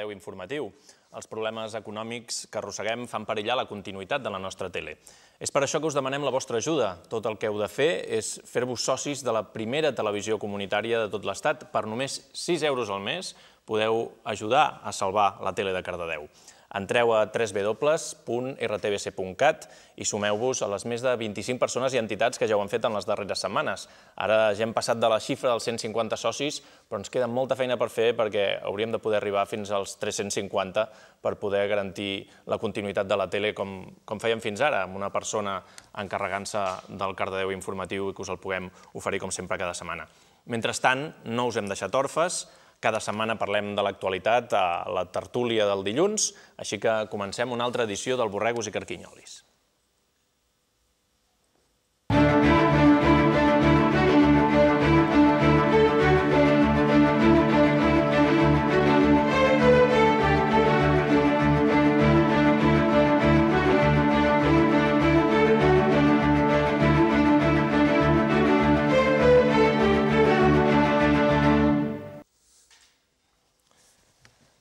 Cardedeu Informatiu. Els problemes econòmics que arrosseguem fan perillar la continuïtat de la nostra tele. És per això que us demanem la vostra ajuda. Tot el que heu de fer és fer-vos socis de la primera televisió comunitària de tot l'Estat. Per només 6 euros al mes podeu ajudar a salvar la tele de Cardedeu. Entreu a www.rtbc.cat i sumeu-vos a les més de 25 persones i entitats que ja ho han fet en les darreres setmanes. Ara ja hem passat de la xifra dels 150 socis, però ens queda molta feina per fer perquè hauríem de poder arribar fins als 350 per poder garantir la continuïtat de la tele com, com fèiem fins ara, amb una persona encarregant-se del Cardedeu informatiu i que us el puguem oferir com sempre cada setmana. Mentrestant, no us hem deixat orfes, cada setmana parlem de l'actualitat a la tertúlia del dilluns, així que comencem una altra edició del Borregos i Carquinyolis.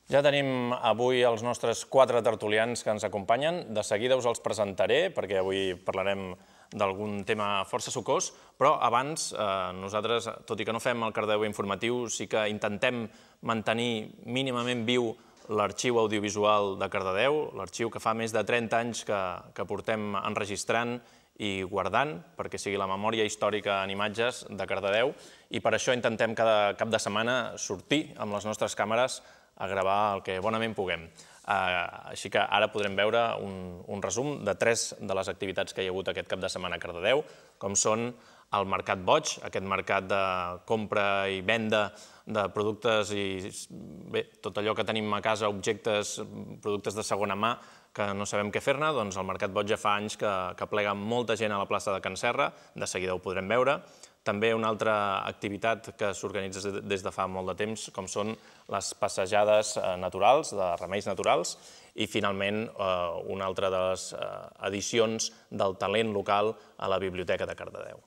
Ja tenim avui els nostres quatre tertulians que ens acompanyen. De seguida us els presentaré, perquè avui parlarem d'algun tema força sucós, però abans eh, nosaltres, tot i que no fem el cardeu informatiu, sí que intentem mantenir mínimament viu l'arxiu audiovisual de Cardedeu, l'arxiu que fa més de 30 anys que, que portem enregistrant i guardant, perquè sigui la memòria històrica en imatges de Cardedeu, i per això intentem cada cap de setmana sortir amb les nostres càmeres a gravar el que bonament puguem. Eh, així que ara podrem veure un, un resum de tres de les activitats que hi ha hagut aquest cap de setmana a Cardedeu, com són el mercat boig, aquest mercat de compra i venda de productes i bé, tot allò que tenim a casa, objectes, productes de segona mà, que no sabem què fer-ne, doncs el Mercat Boig ja fa anys que, que plega molta gent a la plaça de Can Serra, de seguida ho podrem veure també una altra activitat que s'organitza des de fa molt de temps, com són les passejades eh, naturals, de remeis naturals, i finalment eh, una altra de les eh, edicions del talent local a la Biblioteca de Cardedeu.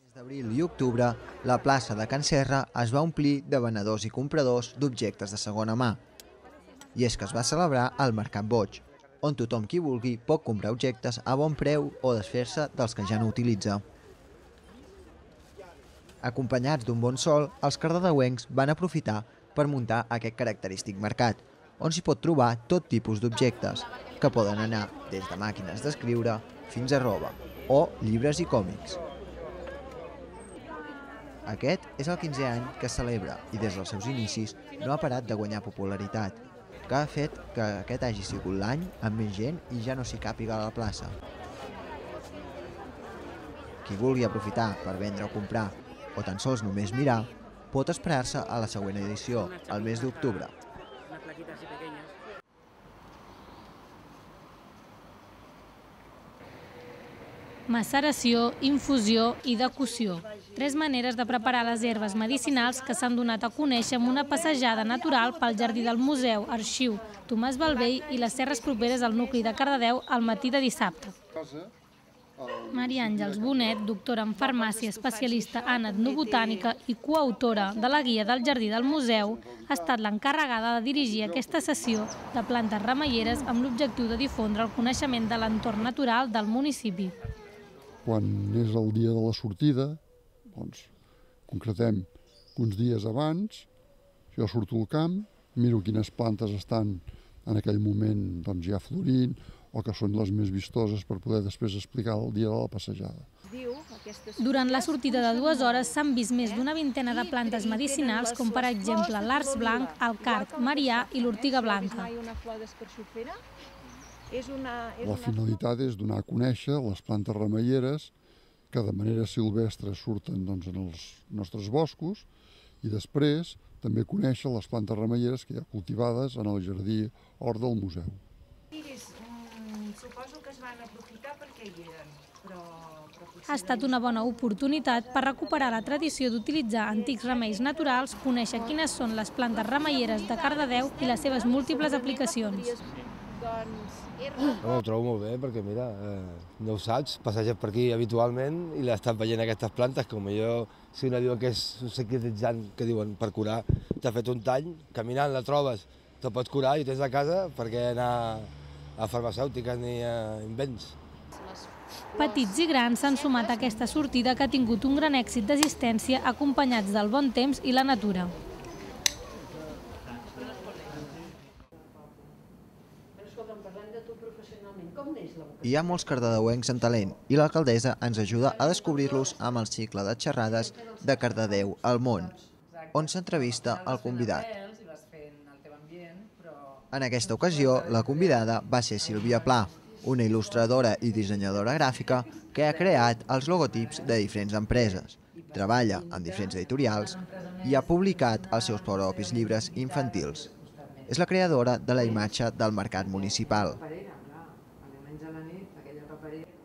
Des d'abril i octubre, la plaça de Can Serra es va omplir de venedors i compradors d'objectes de segona mà. I és que es va celebrar el Mercat Boig, on tothom qui vulgui pot comprar objectes a bon preu o desfer-se dels que ja no utilitza. Acompanyats d'un bon sol, els cardedeuencs van aprofitar per muntar aquest característic mercat, on s'hi pot trobar tot tipus d'objectes, que poden anar des de màquines d'escriure fins a roba, o llibres i còmics. Aquest és el 15è any que es celebra i des dels seus inicis no ha parat de guanyar popularitat, que ha fet que aquest hagi sigut l'any amb més gent i ja no s'hi càpiga a la plaça. Qui vulgui aprofitar per vendre o comprar, o tan sols només mirar, pot esperar-se a la següent edició, el mes d'octubre. maceració, infusió i decoció. Tres maneres de preparar les herbes medicinals que s'han donat a conèixer amb una passejada natural pel jardí del Museu, Arxiu, Tomàs Balvell i les serres properes al nucli de Cardedeu al matí de dissabte. Maria Àngels Bonet, doctora en farmàcia, especialista en etnobotànica i coautora de la guia del Jardí del Museu, ha estat l'encarregada de dirigir aquesta sessió de plantes remeieres amb l'objectiu de difondre el coneixement de l'entorn natural del municipi quan és el dia de la sortida, doncs concretem uns dies abans, jo surto al camp, miro quines plantes estan en aquell moment doncs, ja florint o que són les més vistoses per poder després explicar el dia de la passejada. Durant la sortida de dues hores s'han vist més d'una vintena de plantes medicinals com per exemple l'ars blanc, el card marià i l'ortiga blanca. És una, és la finalitat una... és donar a conèixer les plantes remeieres que de manera silvestre surten doncs, en els nostres boscos i després també conèixer les plantes remeieres que hi ha cultivades en el jardí hort del museu. Digues, mm, suposo que es van aprofitar perquè hi eren, però... però ha estat una bona oportunitat per recuperar la tradició d'utilitzar antics remeis naturals, conèixer quines són les plantes remeieres de Cardedeu i les seves múltiples aplicacions doncs, Herba. No, ho trobo molt bé perquè, mira, eh, no ho saps, passeges per aquí habitualment i l'estàs veient aquestes plantes, com jo, si una diu que és un sequitzant, que diuen per curar, t'ha fet un tall, caminant la trobes, te pots curar i tens a casa perquè anar a farmacèutiques ni a eh, invents. Petits i grans s'han sumat a aquesta sortida que ha tingut un gran èxit d'assistència acompanyats del bon temps i la natura. Hi ha molts cardedeuencs amb talent i l'alcaldessa ens ajuda a descobrir-los amb el cicle de xerrades de Cardedeu al món, on s'entrevista el convidat. En aquesta ocasió, la convidada va ser Sílvia Pla, una il·lustradora i dissenyadora gràfica que ha creat els logotips de diferents empreses, treballa en diferents editorials i ha publicat els seus propis llibres infantils. És la creadora de la imatge del mercat municipal.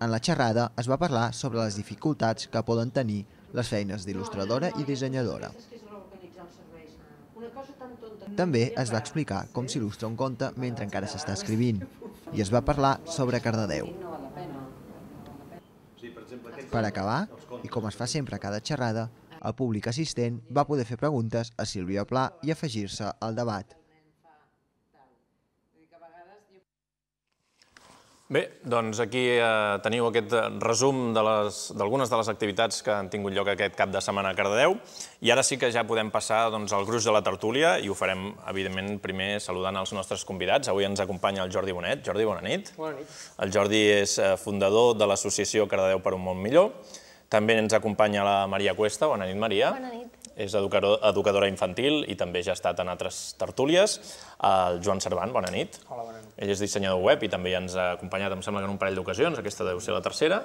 En la xerrada es va parlar sobre les dificultats que poden tenir les feines d'il·lustradora i dissenyadora. També es va explicar com s'il·lustra un conte mentre encara s'està escrivint i es va parlar sobre Cardedeu. Per acabar, i com es fa sempre a cada xerrada, el públic assistent va poder fer preguntes a Sílvia Pla i afegir-se al debat. Bé, doncs aquí eh, teniu aquest resum d'algunes de, les activitats que han tingut lloc aquest cap de setmana a Cardedeu. I ara sí que ja podem passar doncs, al gruix de la tertúlia i ho farem, evidentment, primer saludant els nostres convidats. Avui ens acompanya el Jordi Bonet. Jordi, bona nit. Bona nit. El Jordi és eh, fundador de l'associació Cardedeu per un món millor. També ens acompanya la Maria Cuesta. Bona nit, Maria. Bona nit és educadora infantil i també ja ha estat en altres tertúlies. El Joan Cervant, bona nit. Hola, bona nit. Ell és dissenyador web i també ja ens ha acompanyat, em sembla que en un parell d'ocasions, aquesta deu ser la tercera.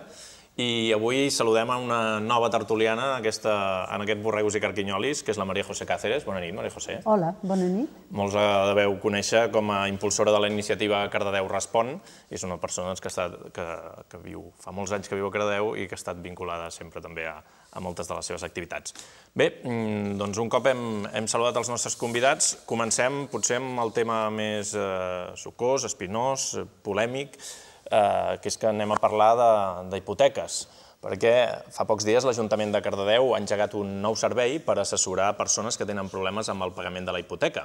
I avui saludem a una nova tertuliana en, aquesta, en aquest Borregos i Carquinyolis, que és la Maria José Cáceres. Bona nit, Maria José. Hola, bona nit. Molts la deveu conèixer com a impulsora de la iniciativa Cardedeu Respon. És una persona doncs, que, ha estat, que, que viu, fa molts anys que viu a Cardedeu i que ha estat vinculada sempre també a, a moltes de les seves activitats. Bé, mm, doncs un cop hem, hem saludat els nostres convidats, comencem potser amb el tema més eh, sucós, espinós, polèmic, eh, que és que anem a parlar d'hipoteques perquè fa pocs dies l'Ajuntament de Cardedeu ha engegat un nou servei per assessorar persones que tenen problemes amb el pagament de la hipoteca.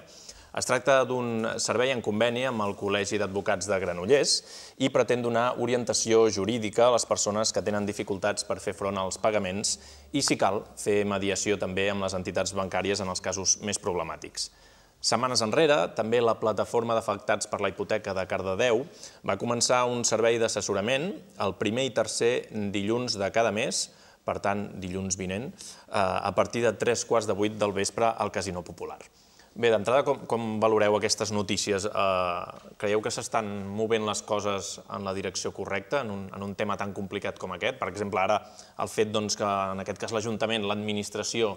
Es tracta d'un servei en conveni amb el Col·legi d'Advocats de Granollers i pretén donar orientació jurídica a les persones que tenen dificultats per fer front als pagaments i, si cal, fer mediació també amb les entitats bancàries en els casos més problemàtics. Setmanes enrere, també la plataforma d'afectats per la hipoteca de Cardedeu va començar un servei d'assessorament el primer i tercer dilluns de cada mes, per tant, dilluns vinent, eh, a partir de tres quarts de vuit del vespre al Casino Popular. Bé, d'entrada, com, com valoreu aquestes notícies? Eh, creieu que s'estan movent les coses en la direcció correcta en un, en un tema tan complicat com aquest? Per exemple, ara el fet doncs, que en aquest cas l'Ajuntament, l'administració,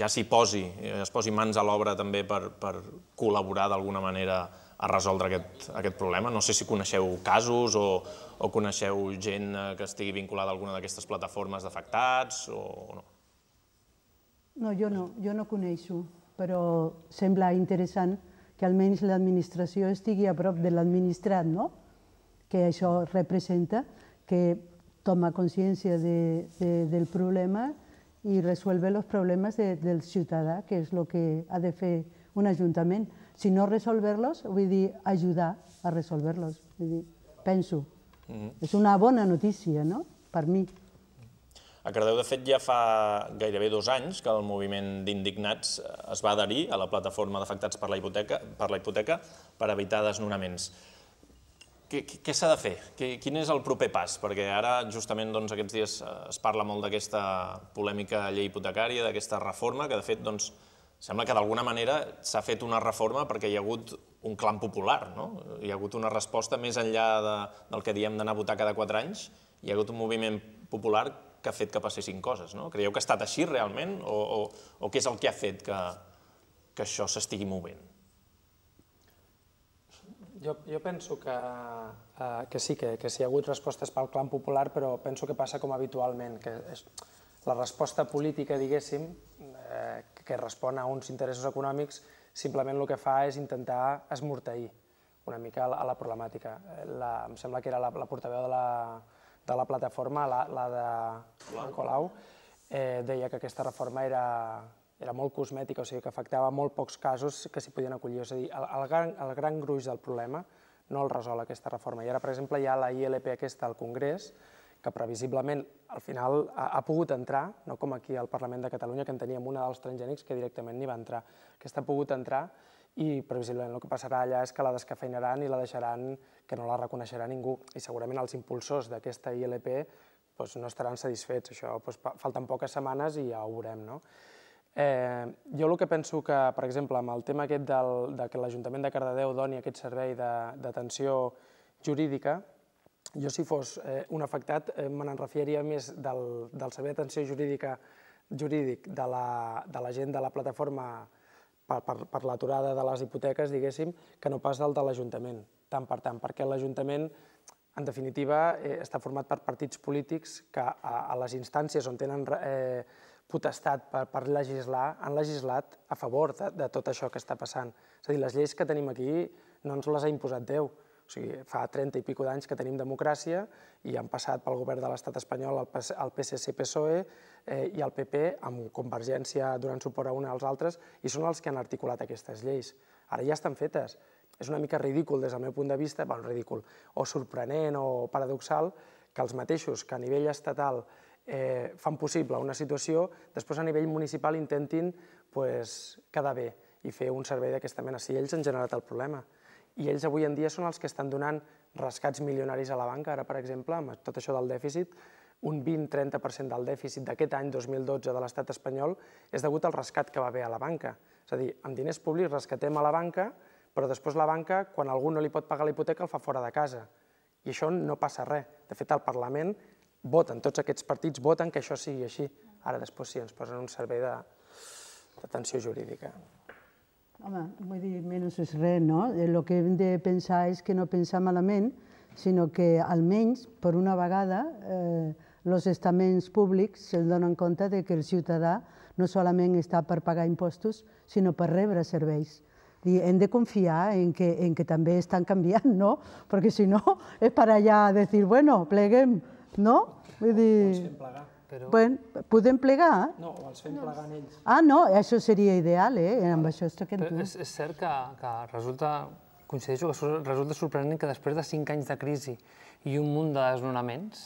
ja s'hi posi, eh, es posi mans a l'obra també per, per col·laborar d'alguna manera a resoldre aquest, aquest problema. No sé si coneixeu casos o, o coneixeu gent eh, que estigui vinculada a alguna d'aquestes plataformes d'afectats o no. No, jo no, jo no coneixo però sembla interessant que almenys l'administració estigui a prop de l'administrat, no? que això representa, que toma consciència de, de, del problema i resuelve els problemes de, del ciutadà, que és el que ha de fer un ajuntament. Si no resolver-los, vull dir ajudar a resolver-los, penso. Mm -hmm. És una bona notícia, no?, per mi. A Cardeu, de fet, ja fa gairebé dos anys que el moviment d'indignats eh, es va adherir a la plataforma d'afectats per, la hipoteca, per la hipoteca per evitar desnonaments. Què, què s'ha de fer? Quin és el proper pas? Perquè ara, justament, doncs, aquests dies eh, es parla molt d'aquesta polèmica llei hipotecària, d'aquesta reforma, que, de fet, doncs, sembla que d'alguna manera s'ha fet una reforma perquè hi ha hagut un clan popular, no? Hi ha hagut una resposta més enllà de, del que diem d'anar a votar cada quatre anys, hi ha hagut un moviment popular que ha fet que passessin coses, no? Creieu que ha estat així realment o, o, o què és el que ha fet que, que això s'estigui movent? Jo, jo penso que, eh, que sí, que, que sí, hi ha hagut respostes pel clan popular, però penso que passa com habitualment, que és la resposta política, diguéssim, eh, que respon a uns interessos econòmics, simplement el que fa és intentar esmorteir una mica a la, a la problemàtica. Eh, la, em sembla que era la, la portaveu de la, de la plataforma, la, la de Colau, Colau eh, deia que aquesta reforma era, era molt cosmètica, o sigui que afectava molt pocs casos que s'hi podien acollir. És a dir, el, el, gran, el gran gruix del problema no el resol aquesta reforma. I ara, per exemple, hi ha la ILP aquesta al Congrés, que previsiblement al final ha, ha pogut entrar, no com aquí al Parlament de Catalunya, que en teníem una dels transgènics que directament n'hi va entrar. Aquesta ha pogut entrar i previsiblement el que passarà allà és que la descafeinaran i la deixaran que no la reconeixerà ningú i segurament els impulsors d'aquesta ILP doncs, no estaran satisfets. Això doncs, falten poques setmanes i ja ho veurem. No? Eh, jo el que penso que, per exemple, amb el tema aquest del, de que l'Ajuntament de Cardedeu doni aquest servei d'atenció jurídica, jo si fos eh, un afectat eh, me n'enrefiaria més del, del servei d'atenció jurídica jurídic de la, de la gent de la plataforma per, per, per l'aturada de les hipoteques, diguéssim, que no pas del de l'Ajuntament, tant per tant, perquè l'Ajuntament, en definitiva, eh, està format per partits polítics que a, a les instàncies on tenen eh, potestat per, per legislar, han legislat a favor de, de tot això que està passant. És a dir, les lleis que tenim aquí no ens les ha imposat Déu, o sigui, fa 30 i pico d'anys que tenim democràcia i han passat pel govern de l'estat espanyol el PSC-PSOE eh, i el PP amb convergència donant suport a una als altres i són els que han articulat aquestes lleis. Ara ja estan fetes. És una mica ridícul des del meu punt de vista, bon, ridícul, o sorprenent o paradoxal, que els mateixos que a nivell estatal eh, fan possible una situació, després a nivell municipal intentin pues, quedar bé i fer un servei d'aquesta mena. Si ells han generat el problema, i ells avui en dia són els que estan donant rescats milionaris a la banca, ara, per exemple, amb tot això del dèficit, un 20-30% del dèficit d'aquest any 2012 de l'estat espanyol és degut al rescat que va haver a la banca. És a dir, amb diners públics rescatem a la banca, però després la banca, quan algú no li pot pagar la hipoteca, el fa fora de casa. I això no passa res. De fet, al Parlament voten, tots aquests partits voten que això sigui així. Ara després sí, ens posen un servei de, d'atenció jurídica. Home, vull dir, menys és res, no? El eh, que hem de pensar és que no pensar malament, sinó que almenys, per una vegada, eh, els estaments públics se'n donen compte de que el ciutadà no solament està per pagar impostos, sinó per rebre serveis. I hem de confiar en que, en que també estan canviant, no? Perquè si no, és per allà a dir, bueno, pleguem, no? Vull dir... Però... podem plegar? No, els fem en ells. Ah, no, això seria ideal, eh? Amb això estic en tu. És, és cert que, que resulta, coincideixo que resulta sorprenent que després de cinc anys de crisi i un munt de desnonaments,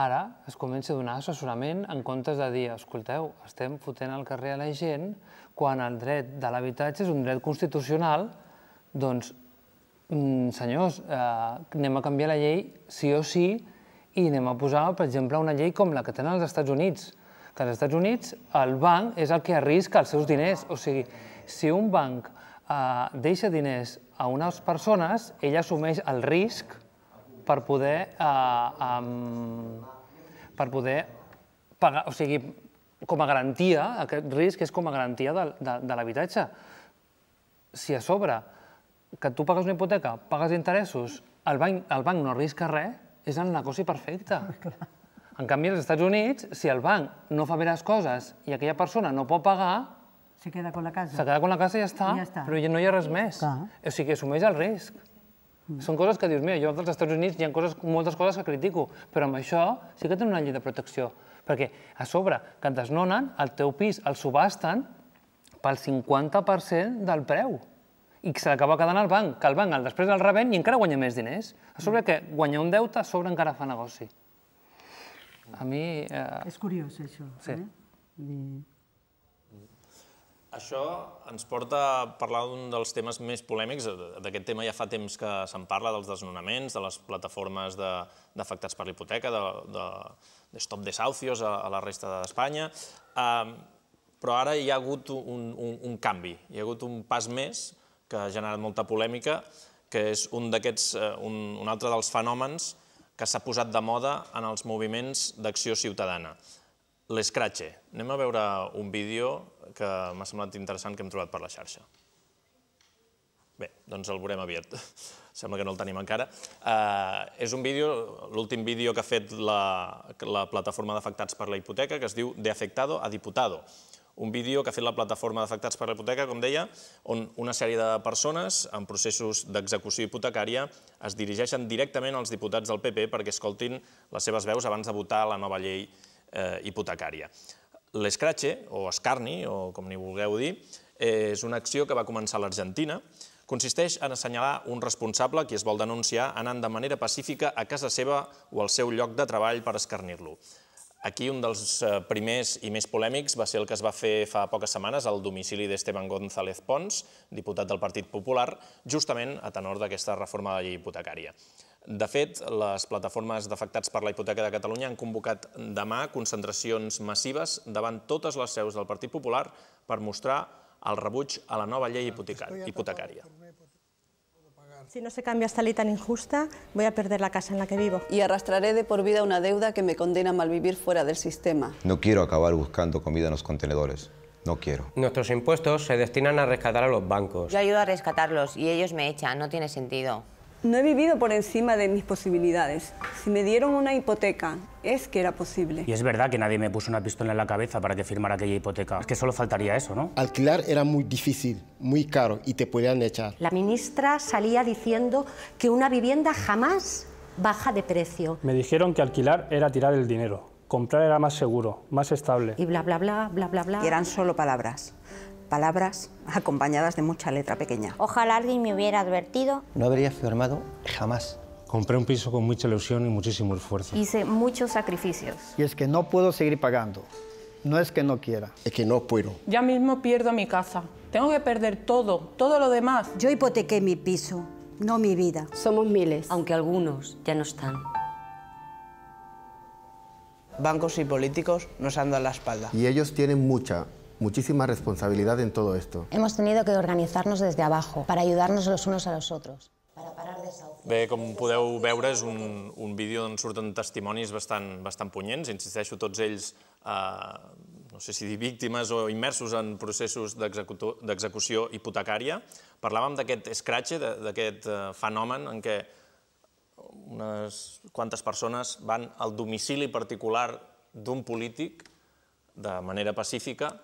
ara es comença a donar assessorament en comptes de dir, escolteu, estem fotent al carrer a la gent quan el dret de l'habitatge és un dret constitucional, doncs, mm, senyors, eh, anem a canviar la llei sí o sí, i anem a posar, per exemple, una llei com la que tenen els Estats Units, que als Estats Units el banc és el que arrisca els seus diners. O sigui, si un banc eh, deixa diners a unes persones, ell assumeix el risc per poder, eh, um, per poder pagar, o sigui, com a garantia, aquest risc és com a garantia de, de, de l'habitatge. Si a sobre que tu pagues una hipoteca, pagues interessos, el banc, el banc no arrisca res, és el negoci perfecte. En canvi, als Estats Units, si el banc no fa bé les coses i aquella persona no pot pagar... Se queda con la casa. Se queda con la casa i ja està, però ja no hi ha res més. O sigui, assumeix el risc. Mm. Són coses que dius, mira, jo als Estats Units hi ha coses, moltes coses que critico, però amb això sí que tenen una llei de protecció. Perquè a sobre que et desnonen, el teu pis el subhasten pel 50% del preu i se l'acaba quedant al banc, que el banc després el revent i encara guanya més diners. A sobre que guanyar un deute, a sobre encara fa negoci. A mi... Eh... És curiós, això. Sí. Eh? Mm. Això ens porta a parlar d'un dels temes més polèmics. D'aquest tema ja fa temps que se'n parla, dels desnonaments, de les plataformes d'afectats per l'hipoteca, de, de, de Stop Desahucios a, a la resta d'Espanya. Eh, però ara hi ha hagut un, un, un canvi, hi ha hagut un pas més que ha generat molta polèmica, que és un, eh, un, un altre dels fenòmens que s'ha posat de moda en els moviments d'acció ciutadana. L'escratxe. Anem a veure un vídeo que m'ha semblat interessant que hem trobat per la xarxa. Bé, doncs el veurem aviat. Sembla que no el tenim encara. Eh, és un vídeo, l'últim vídeo que ha fet la, la plataforma d'afectats per la hipoteca, que es diu De afectado a diputado un vídeo que ha fet la plataforma d'afectats per la hipoteca, com deia, on una sèrie de persones en processos d'execució hipotecària es dirigeixen directament als diputats del PP perquè escoltin les seves veus abans de votar la nova llei eh, hipotecària. L'escratxe, o escarni, o com ni vulgueu dir, és una acció que va començar a l'Argentina, consisteix en assenyalar un responsable qui es vol denunciar anant de manera pacífica a casa seva o al seu lloc de treball per escarnir-lo. Aquí un dels eh, primers i més polèmics va ser el que es va fer fa poques setmanes al domicili d'Esteban González Pons, diputat del Partit Popular, justament a tenor d'aquesta reforma de la llei hipotecària. De fet, les plataformes d'afectats per la hipoteca de Catalunya han convocat demà concentracions massives davant totes les seus del Partit Popular per mostrar el rebuig a la nova llei ah, hipotecària. Si no se cambia esta ley tan injusta, voy a perder la casa en la que vivo. Y arrastraré de por vida una deuda que me condena a malvivir fuera del sistema. No quiero acabar buscando comida en los contenedores. No quiero. Nuestros impuestos se destinan a rescatar a los bancos. Yo ayudo a rescatarlos y ellos me echan. No tiene sentido. No he vivido por encima de mis posibilidades. Si me dieron una hipoteca, es que era posible. Y es verdad que nadie me puso una pistola en la cabeza para que firmara aquella hipoteca. Es que solo faltaría eso, ¿no? Alquilar era muy difícil, muy caro y te podían echar. La ministra salía diciendo que una vivienda jamás baja de precio. Me dijeron que alquilar era tirar el dinero, comprar era más seguro, más estable. Y bla, bla, bla, bla, bla, bla. Y eran solo palabras palabras acompañadas de mucha letra pequeña. Ojalá alguien me hubiera advertido. No habría firmado jamás. Compré un piso con mucha ilusión y muchísimo esfuerzo. Hice muchos sacrificios. Y es que no puedo seguir pagando. No es que no quiera. Es que no puedo. Ya mismo pierdo mi casa. Tengo que perder todo, todo lo demás. Yo hipotequé mi piso, no mi vida. Somos miles. Aunque algunos ya no están. Bancos y políticos nos andan la espalda. Y ellos tienen mucha, muchísima responsabilidad en todo esto. Hemos tenido que organizarnos desde abajo para ayudarnos los unos a los otros. Bé, com podeu veure, és un, un vídeo on surten testimonis bastant, bastant punyents. Insisteixo, tots ells, eh, no sé si dir víctimes o immersos en processos d'execució hipotecària. Parlàvem d'aquest escratge, d'aquest eh, fenomen en què unes quantes persones van al domicili particular d'un polític de manera pacífica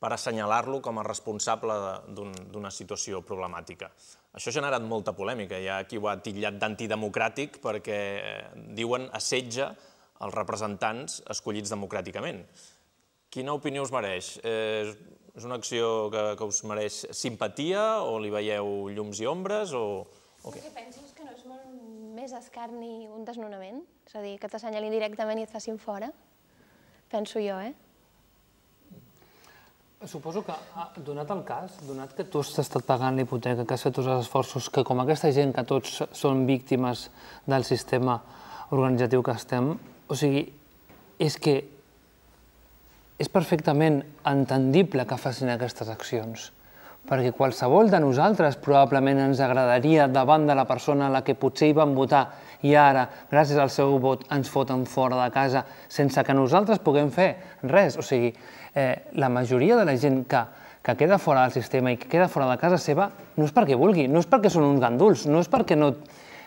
per assenyalar-lo com a responsable d'una un, situació problemàtica. Això ha generat molta polèmica. Hi ha qui ho ha titllat d'antidemocràtic perquè, eh, diuen, assetja els representants escollits democràticament. Quina opinió us mereix? Eh, és una acció que, que us mereix simpatia o li veieu llums i ombres? O, o què? Penses que no és molt més escarni un desnonament? És a dir, que t'assenyalin directament i et facin fora? Penso jo, eh? Suposo que, ah, donat el cas, donat que tu has estat pagant la hipoteca, que has fet tots els esforços, que com aquesta gent, que tots són víctimes del sistema organitzatiu que estem, o sigui, és que és perfectament entendible que facin aquestes accions, perquè qualsevol de nosaltres probablement ens agradaria davant de la persona a la que potser hi vam votar i ara, gràcies al seu vot, ens foten fora de casa sense que nosaltres puguem fer res. O sigui, eh, la majoria de la gent que, que queda fora del sistema i que queda fora de casa seva no és perquè vulgui, no és perquè són uns ganduls, no és perquè no,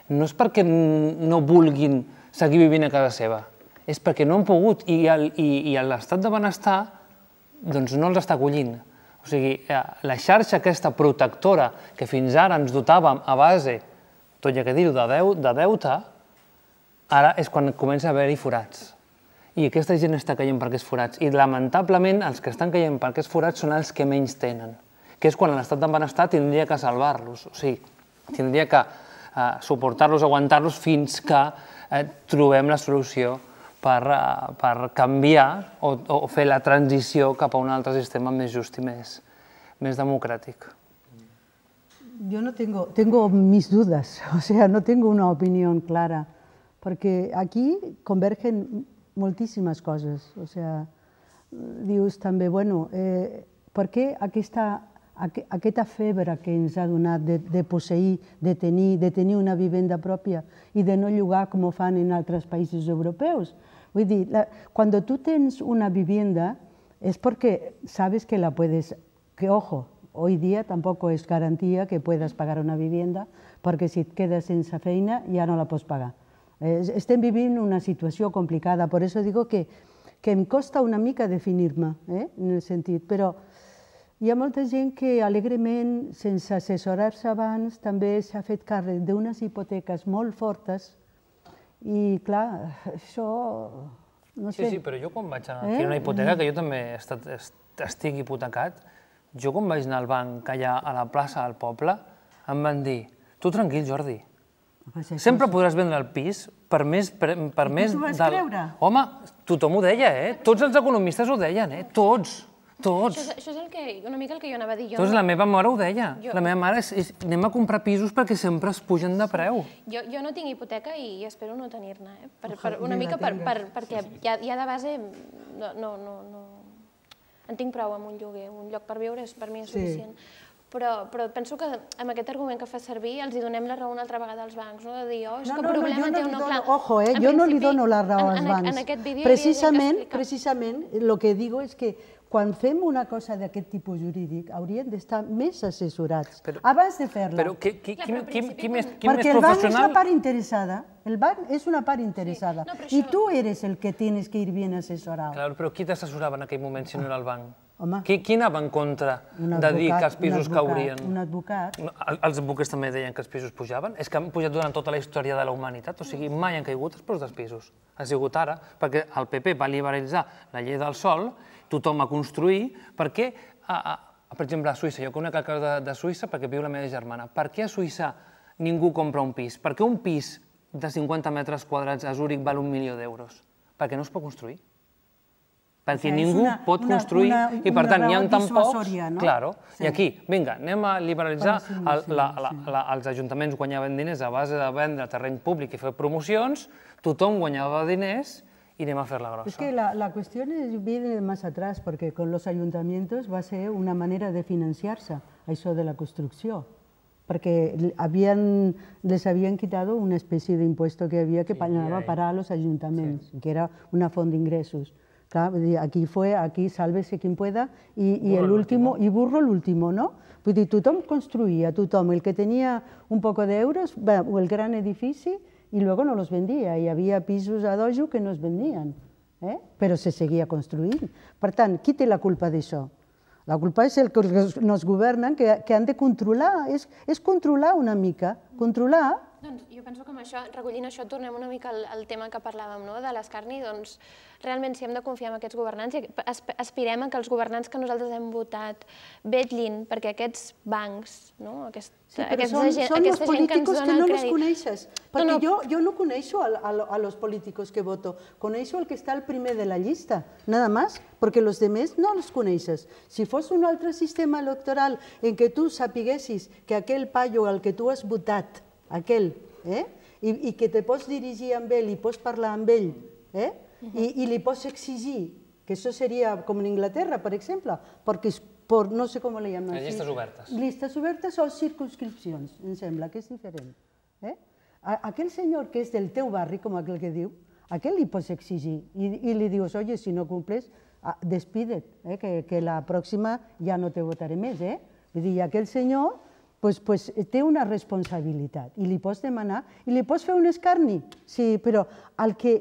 no, és perquè no vulguin seguir vivint a casa seva, és perquè no han pogut i, el, i, i l'estat de benestar doncs no els està acollint. O sigui, eh, la xarxa aquesta protectora que fins ara ens dotàvem a base, tot i que dir-ho, de, deu, de deute, ara és quan comença a haver-hi forats i aquesta gent està caient per aquests forats. I lamentablement els que estan caient per aquests forats són els que menys tenen, que és quan l'estat de benestar tindria que salvar-los, o sigui, tindria que eh, suportar-los, aguantar-los fins que eh, trobem la solució per, eh, per canviar o, o fer la transició cap a un altre sistema més just i més, més democràtic. Yo no tengo, tengo mis dudas, o sea, no tengo una opinión clara, porque aquí convergen Muchísimas cosas, O sea, dius también, bueno, eh, ¿por qué què aquesta, aqu aquesta febre que ens ha de, de de tenir, de una vivienda propia y de no llogar como ho fan en otros países europeos? Cuando tú tienes tens una vivienda es porque sabes que la puedes, que ojo, hoy día tampoco es garantía que puedas pagar una vivienda, porque si quedas en sense feina ya no la puedes pagar. Eh, estem vivint una situació complicada, per això dic que, que em costa una mica definir-me, eh, en el sentit, però hi ha molta gent que alegrement, sense assessorar-se abans, també s'ha fet càrrec d'unes hipoteques molt fortes i, clar, això... No sé. Sí, sí, però jo quan vaig anar eh? a una hipoteca, que jo també he estat, estic hipotecat, jo quan vaig anar al banc allà a la plaça del poble, em van dir, tu tranquil, Jordi, Sempre podràs vendre el pis per més... Per, per més tu vas del... creure? Home, tothom ho deia, eh? Tots els economistes ho deien, eh? Tots. Tots. Això és, això és el que, una mica el que jo anava a dir. Jo Tots, no... la meva mare ho deia. Jo... La meva mare és, és, anem a comprar pisos perquè sempre es pugen de preu. Jo, jo no tinc hipoteca i espero no tenir-ne, eh? Per, per, una mica per, per, perquè sí, sí. Ja, ja de base no, no, no, no... En tinc prou amb un lloguer, un lloc per viure és, per mi és suficient. Sí però, però penso que amb aquest argument que fa servir els hi donem la raó una altra vegada als bancs, no? de dir, oh, és no, que no, problema no, no té no, clar. Ojo, eh? En jo principi, no li dono la raó als en, bancs. En, en vídeo precisament, precisament, el que digo és que quan fem una cosa d'aquest tipus jurídic haurien d'estar més assessorats però, abans de fer-la. Però qui, qui, qui, qui, qui més, qui Perquè més professional... Perquè el banc és la part interessada. El banc és una part interessada. Sí, no, això... I tu eres el que tens que ir bien assessorat. Claro, però qui t'assessorava en aquell moment si no era el banc? Home, qui, anava en contra de dir que els pisos caurien? Un advocat. Els advocats també deien que els pisos pujaven? És que han pujat durant tota la història de la humanitat, o sigui, mai han caigut els preus dels pisos. Ha sigut ara, perquè el PP va liberalitzar la llei del sol, tothom a construir, perquè, per exemple, a Suïssa, jo conec el cas de, de Suïssa perquè viu la meva germana, per què a Suïssa ningú compra un pis? Per què un pis de 50 metres quadrats a Zúrich val un milió d'euros? Perquè no es pot construir perquè sí, ningú una, pot construir una, una, i, per tant, n'hi ha tan pocs... No? Claro, sí. I aquí, vinga, anem a liberalitzar. Sí, el, la, la, la, els ajuntaments guanyaven diners a base de vendre terreny públic i fer promocions, tothom guanyava diners i anem a fer la grossa. és que la, la qüestió es, viene més atrás, perquè con los ajuntaments va ser una manera de financiar-se, això de la construcció, perquè havien, les havien quitat una espècie de impuesto que havia que sí, anava a parar los sí. que era una font d'ingressos. Clar, aquí fue, aquí sálvese quien pueda, i, i último, i burro l'últim, no? Vull dir, tothom construïa, tothom, el que tenia un poc d'euros, o el gran edifici, i luego no los vendia, hi havia pisos a dojo que no es vendien, eh? però se seguia construint. Per tant, qui té la culpa d'això? La culpa és el que nos governen, que, que han de controlar, és, és controlar una mica, controlar doncs jo penso que amb això, recollint això, tornem una mica al, al tema que parlàvem, no?, de l'escarni, doncs realment si hem de confiar en aquests governants, i aspirem a que els governants que nosaltres hem votat vetllin perquè aquests bancs, no?, aquest, sí, aquests, són, són aquesta gent que ens dona que no crèdit. coneixes, perquè no, no. Jo, jo no coneixo a, a, a los políticos que voto, coneixo el que està al primer de la llista, nada más, perquè los demás no los coneixes. Si fos un altre sistema electoral en què tu sapiguessis que aquell paio al que tu has votat aquell, eh? I, i que te pots dirigir amb ell i pots parlar amb ell, eh? Uh-huh. I, i li pots exigir, que això seria com en Inglaterra, per exemple, perquè per, no sé com ho leiem. Les llistes obertes. Llistes obertes o circunscripcions, em sembla, que és diferent. Eh? A, aquell senyor que és del teu barri, com aquell que diu, aquell li pots exigir i, i li dius, oye, si no compleix, despide't, eh? que, que la pròxima ja no te votaré més. Eh? Vull dir, aquell senyor pues, pues, eh, té una responsabilitat i li pots demanar i li pots fer un escarni, sí, però el que,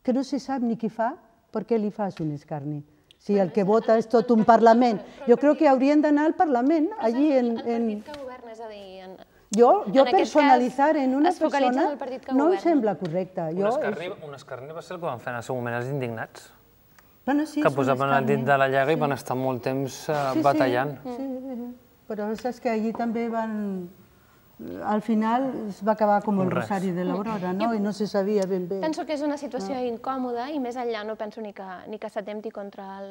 que no se sap ni qui fa, per què li fas un escarni? Si sí, el que vota és tot un Parlament. Jo crec que haurien d'anar al Parlament, allí en... en... El partit que governa, és a dir, en, jo, jo en personalitzar cas, en una persona en no em sembla correcte. Jo, un, escarni, un escarni va ser el que van fer en el seu moment els indignats. Bueno, sí, que posaven el dit de la llaga sí. i van estar molt temps uh, sí, batallant. Sí, sí. Mm. Però saps que allí també van... Al final es va acabar com el Rosari de l'Aurora, no? I no se sabia ben bé. Penso que és una situació incòmoda i més enllà no penso ni que, ni que s'atempti contra el,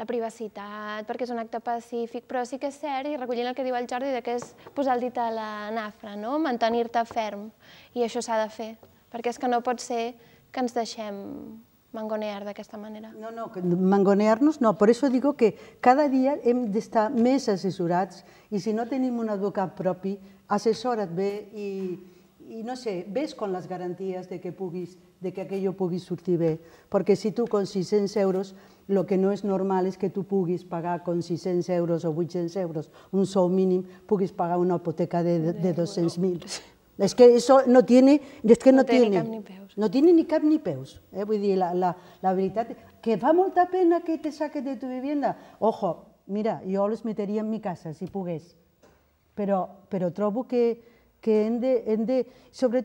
la privacitat, perquè és un acte pacífic, però sí que és cert, i recollint el que diu el Jordi, que és posar el dit a la nafra, no? Mantenir-te ferm, i això s'ha de fer, perquè és que no pot ser que ens deixem mangonear de manera. No, no, mangonear-nos no, per això digo que cada dia hem d'estar més assessorats i si no tenim un advocat propi, assessora't bé i, i no sé, ves con les garanties de que puguis, de que aquello pugui sortir bé, perquè si tu con 600 euros lo que no és normal és que tu puguis pagar con 600 euros o 800 euros un sou mínim, puguis pagar una hipoteca de, de, 200.000. És Es que eso no tiene, es que no, no tiene. tiene. No tiene ni cap ni peus. Eh, la, la, Que va molta pena que te saques de tu vivienda. Ojo, mira, yo los metería en mi casa, si pogués. pero però trobo que, que de, Sobre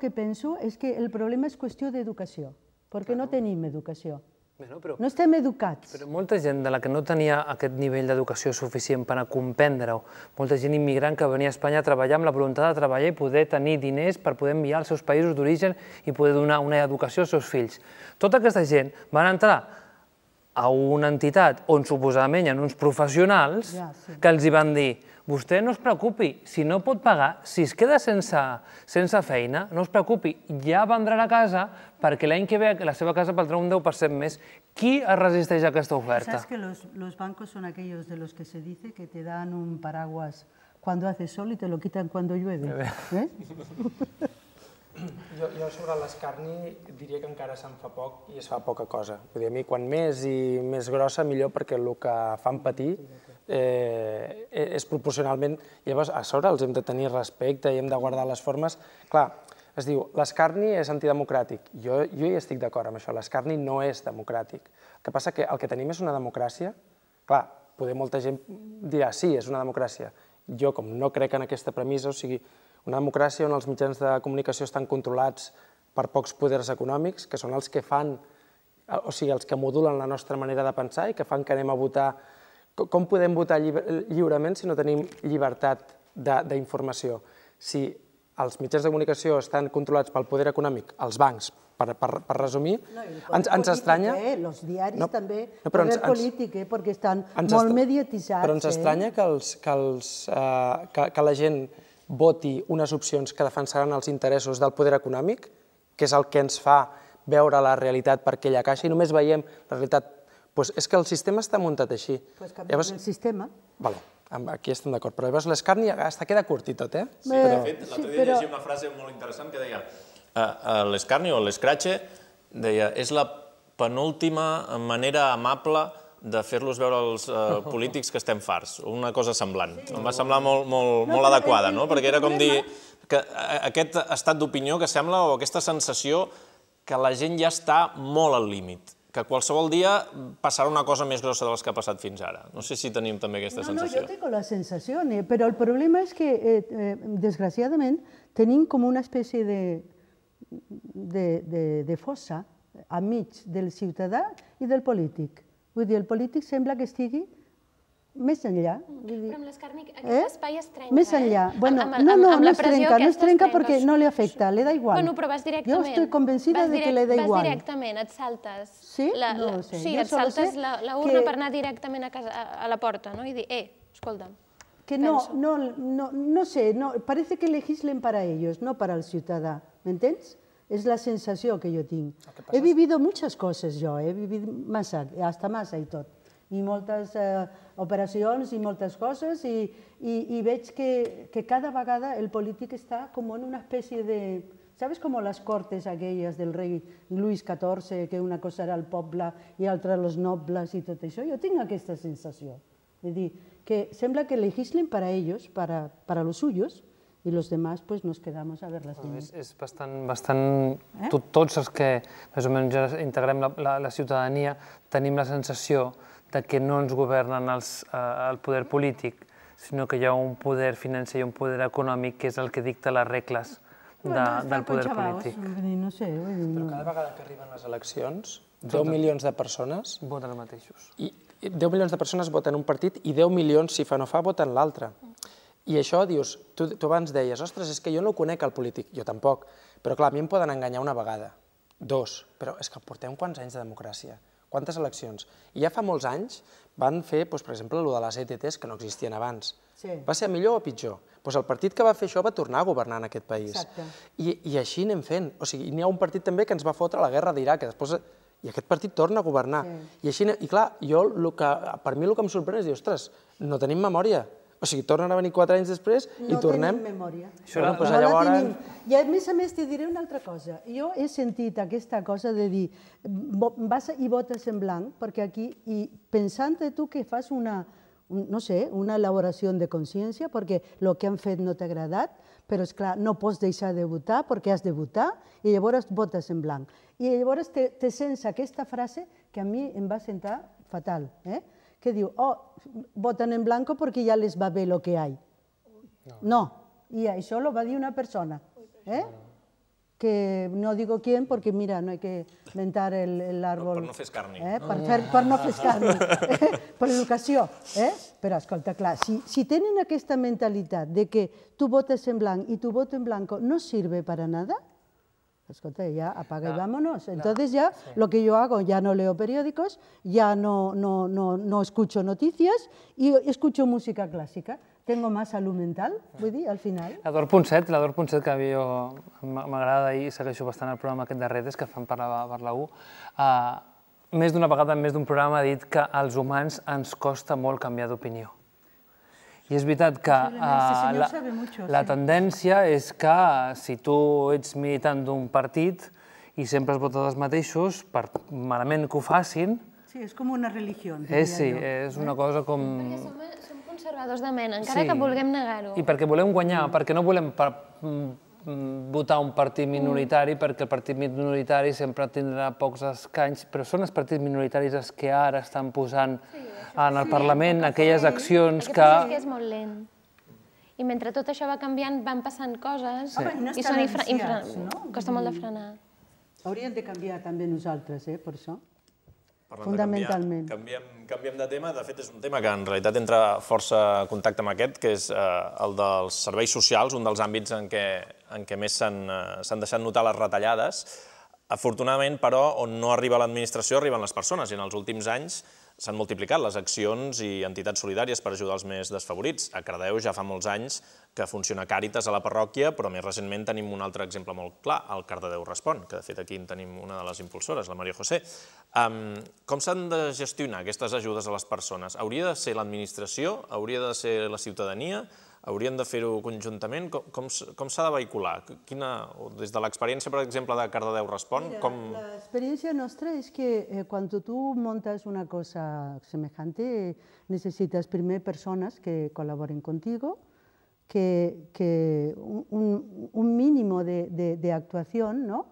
que pienso es que el problema es cuestión de educación, porque no tenim educación. Bueno, però, no estem educats. Però molta gent de la que no tenia aquest nivell d'educació suficient per a comprendre-ho, molta gent immigrant que venia a Espanya a treballar amb la voluntat de treballar i poder tenir diners per poder enviar als seus països d'origen i poder donar una educació als seus fills. Tota aquesta gent van entrar a una entitat on suposadament hi ha uns professionals ja, sí. que els hi van dir vostè no es preocupi, si no pot pagar, si es queda sense, sense feina, no es preocupi, ja vendrà la casa perquè l'any que ve la seva casa valdrà un 10% més. Qui es resisteix a aquesta oferta? Saps que los, los bancos son aquellos de los que se dice que te dan un paraguas cuando hace sol y te lo quitan cuando llueve. Eh? Jo, jo sobre l'escarni diria que encara se'n fa poc i es fa poca cosa. Vull dir, a mi quan més i més grossa millor perquè el que fan patir Eh, eh, és proporcionalment... Llavors, a sobre els hem de tenir respecte i hem de guardar les formes. Clar, es diu, l'escarni és antidemocràtic. Jo, jo hi estic d'acord amb això, l'escarni no és democràtic. El que passa que el que tenim és una democràcia, clar, poder molta gent dirà, sí, és una democràcia. Jo, com no crec en aquesta premissa, o sigui, una democràcia on els mitjans de comunicació estan controlats per pocs poders econòmics, que són els que fan, o sigui, els que modulen la nostra manera de pensar i que fan que anem a votar com podem votar lliurement si no tenim llibertat d'informació? Si els mitjans de comunicació estan controlats pel poder econòmic, els bancs, per, per, per resumir, no, ens, ens estranya... Eh? Los diaris no, també, no, però poder ens, polític, eh? perquè estan molt mediatitzats. Però ens eh? estranya eh? que, els, que, els, eh, que, que la gent voti unes opcions que defensaran els interessos del poder econòmic, que és el que ens fa veure la realitat per aquella caixa, i només veiem la realitat pues és que el sistema està muntat així. Pues Llavors, el sistema. Vale, aquí estem d'acord, però llavors l'escarni està queda curt i tot, eh? Sí, però... Eh, de fet, l'altre sí, dia però... llegia una frase molt interessant que deia uh, l'escarni o l'escratxe, deia, és la penúltima manera amable de fer-los veure els eh, polítics que estem farts, una cosa semblant. Sí. Em va semblar molt, molt, no, molt adequada, no? Perquè era com dir que aquest estat d'opinió que sembla o aquesta sensació que la gent ja està molt al límit que qualsevol dia passarà una cosa més grossa de les que ha passat fins ara. No sé si tenim també aquesta no, sensació. No, jo tinc la sensació, però el problema és que, eh, eh, tenim com una espècie de, de, de, de fossa a mig del ciutadà i del polític. Vull dir, el polític sembla que estigui més enllà. Vull dir... Però amb l'escàrnic aquest eh? espai es trenca. Més enllà. Eh? Bueno, amb, amb, no, no, amb, no es trenca, no es trenca perquè no li afecta, li da igual. Bueno, però vas directament. Jo estic convencida de que li da igual. Vas directament, et saltes. Sí? La, no ho sé. Sí, jo et saltes l'urna que... per anar directament a, casa, a, a la porta, no? I dir, eh, escolta'm. Que no, no, no, no sé, no, parece que legislen para ellos, no para el ciutadà, m'entens? És la sensació que jo tinc. He vivido muchas coses jo, eh? he vivit massa, hasta massa i tot i moltes eh, operacions i moltes coses i, i, i veig que, que cada vegada el polític està com en una espècie de, ¿Sabes cómo las cortes aquelles del rei Lluís XIV, que una cosa era el poble i altra els nobles i tot això? Jo tinc aquesta sensació. És dir, que sembla que legislen para ellos, para, para los suyos, i los demás pues nos quedamos a ver las no, és, és bastant, bastant... Eh? Tot, tots els que més o menys integrem la, la, la ciutadania tenim la sensació de que no ens governen els, eh, el poder polític, sinó que hi ha un poder financer i un poder econòmic que és el que dicta les regles de, del poder polític. no sé, vull dir... Però cada vegada que arriben les eleccions, 10 milions de persones... Voten els mateixos. I 10 milions de persones voten un partit i 10 milions, si fa no fa, voten l'altre. I això, dius, tu, tu abans deies, ostres, és que jo no conec el polític, jo tampoc, però clar, a mi em poden enganyar una vegada, dos, però és que portem quants anys de democràcia, quantes eleccions. I ja fa molts anys van fer, doncs, per exemple, el de les ETTs que no existien abans, Sí. Va ser millor o pitjor? Doncs el partit que va fer això va tornar a governar en aquest país. Exacte. I, I així anem fent. O sigui, n'hi ha un partit també que ens va fotre la guerra d'Iraq, que després... I aquest partit torna a governar. Sí. I, així, I clar, jo, el que, per mi el que em sorprèn és dir, ostres, no tenim memòria. O sigui, tornen a venir quatre anys després i no tornem... No tenim memòria. Això no, doncs, no llavors... la tenim. I a més a més t'hi diré una altra cosa. Jo he sentit aquesta cosa de dir vas i votes en blanc, perquè aquí, i pensant tu que fas una, no sé, una elaboració de consciència perquè el que han fet no t'ha agradat, però és clar, no pots deixar de votar perquè has de votar i llavors votes en blanc. I llavors te, te sents aquesta frase que a mi em va sentar fatal, eh? que diu, oh, voten en blanco perquè ja les va bé el que hi ha. No. no. I això lo va dir una persona. Eh? que no digo quién, porque mira, no hay que mentar el, el árbol... Per, no fes carni. Eh? Per, fer, per no fes carni. eh? per educació. Eh? Però escolta, clar, si, si tenen aquesta mentalitat de que tu votes en blanc i tu voto en blanco no sirve para nada, escolta, ya apaga no, y vámonos. Entonces ya sí. lo que yo hago, ya no leo periódicos, ya no, no, no, no escucho noticias y escucho música clásica tengo más salud mental, vull dir, al final. La 2.7, la 2.7 que a mi m'agrada i segueixo bastant el programa aquest de redes que fan per la, per la U, uh, més d'una vegada, més d'un programa ha dit que als humans ens costa molt canviar d'opinió. I és veritat que uh, la, la tendència és que eh, si tu ets militant d'un partit i sempre has votat els mateixos, per malament que ho facin... Sí, és com una religió. És, sí, jo. és una cosa com... Perquè som, som conservadors de mena, encara sí. que vulguem negar-ho. I perquè volem guanyar, mm. perquè no volem per, mm, mm, votar un partit minoritari, mm. perquè el partit minoritari sempre tindrà pocs escanys, però són els partits minoritaris els que ara estan posant sí, en el sí, Parlament aquelles sí. accions el que... El que és molt lent. I mentre tot això va canviant, van passant coses sí. I, no i són infra... infra... No? Costa molt de frenar. Hauríem de canviar també nosaltres, eh, per això. Parlant Fundamentalment. De canviar, canviem, canviem de tema. De fet, és un tema que en realitat entra força contacte amb aquest, que és eh, el dels serveis socials, un dels àmbits en què, en què més s'han eh, deixat notar les retallades. Afortunadament, però, on no arriba l'administració arriben les persones, i en els últims anys s'han multiplicat les accions i entitats solidàries per ajudar els més desfavorits. A Cardeu ja fa molts anys que funciona Càritas a la parròquia, però més recentment tenim un altre exemple molt clar, el Cardedeu Respon, que de fet aquí en tenim una de les impulsores, la Maria José. Um, com s'han de gestionar aquestes ajudes a les persones? Hauria de ser l'administració? Hauria de ser la ciutadania? Haurien de fer-ho conjuntament? Com, com, s'ha de vehicular? Quina, des de l'experiència, per exemple, de Cardedeu Respon, Mira, com... L'experiència nostra és que eh, quan tu montes una cosa semejante eh, necessites primer persones que col·laboren contigo, que, un, mínimo de, actuación, ¿no?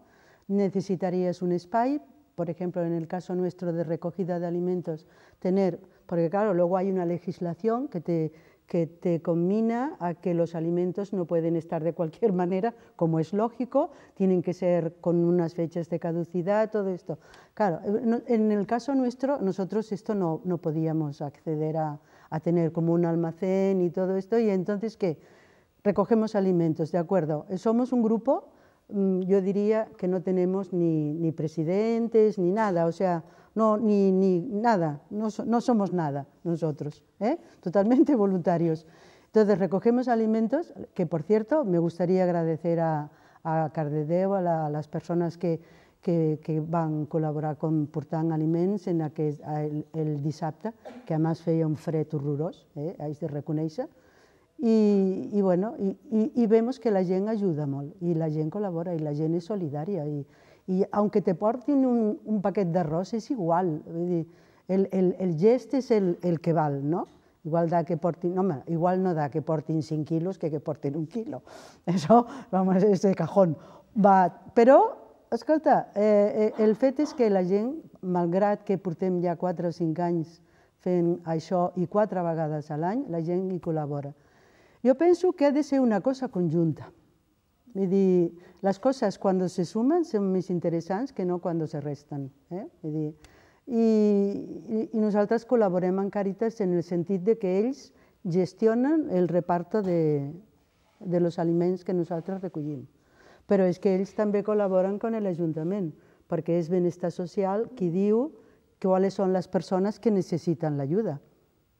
Necesitarías un SPY, por ejemplo, en el caso nuestro de recogida de alimentos, tener, porque claro, luego hay una legislación que te, que te combina a que los alimentos no pueden estar de cualquier manera, como es lógico, tienen que ser con unas fechas de caducidad, todo esto. Claro, eh, en el caso nuestro, nosotros esto no, no podíamos acceder a, a tener como un almacén y todo esto. Y entonces, ¿qué? Recogemos alimentos, ¿de acuerdo? Somos un grupo, mm, yo diría que no tenemos ni, ni presidentes, ni nada, o sea, no, ni, nada, no, somos nada nosotros, ¿eh? totalmente voluntarios. Entonces, recogemos alimentos, que por cierto, me gustaría agradecer a, Cardedeo, a las personas que que, que van col·laborar com portant aliments en aquest, el, el dissabte, que a més feia un fred horrorós, eh, haig de reconèixer, i, i, bueno, i, i, i que la gent ajuda molt, i la gent col·labora, i la gent és solidària, i, i aunque te portin un, un paquet d'arròs és igual, vull dir, el, el, el gest és el, el que val, no? Igual da que portin, no, home, igual no da que portin 5 quilos que que portin un quilo. Això, vamos, és de cajón. Va, però Escolta, eh, eh, el fet és que la gent, malgrat que portem ja 4 o 5 anys fent això i quatre vegades a l'any, la gent hi col·labora. Jo penso que ha de ser una cosa conjunta. Vull dir, les coses quan se sumen són més interessants que no quan se resten. Eh? Vull dir, i, I nosaltres col·laborem amb Càritas en el sentit de que ells gestionen el reparto de, de los aliments que nosaltres recollim. Però és que ells també col·laboren amb l'Ajuntament, perquè és Benestar Social qui diu quines són les persones que necessiten l'ajuda.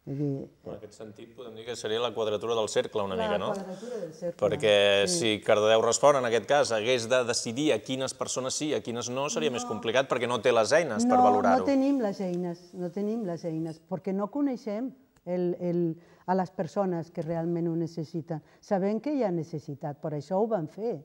Dir... En aquest sentit, podem dir que seria la quadratura del cercle, una la mica, no? La quadratura del cercle. Perquè sí. si Cardedeu respon, en aquest cas, hagués de decidir a quines persones sí i a quines no, seria no. més complicat perquè no té les eines no, per valorar-ho. No, tenim les eines, no tenim les eines, perquè no coneixem el, el, a les persones que realment ho necessiten. Sabem que hi ha necessitat, per això ho van fer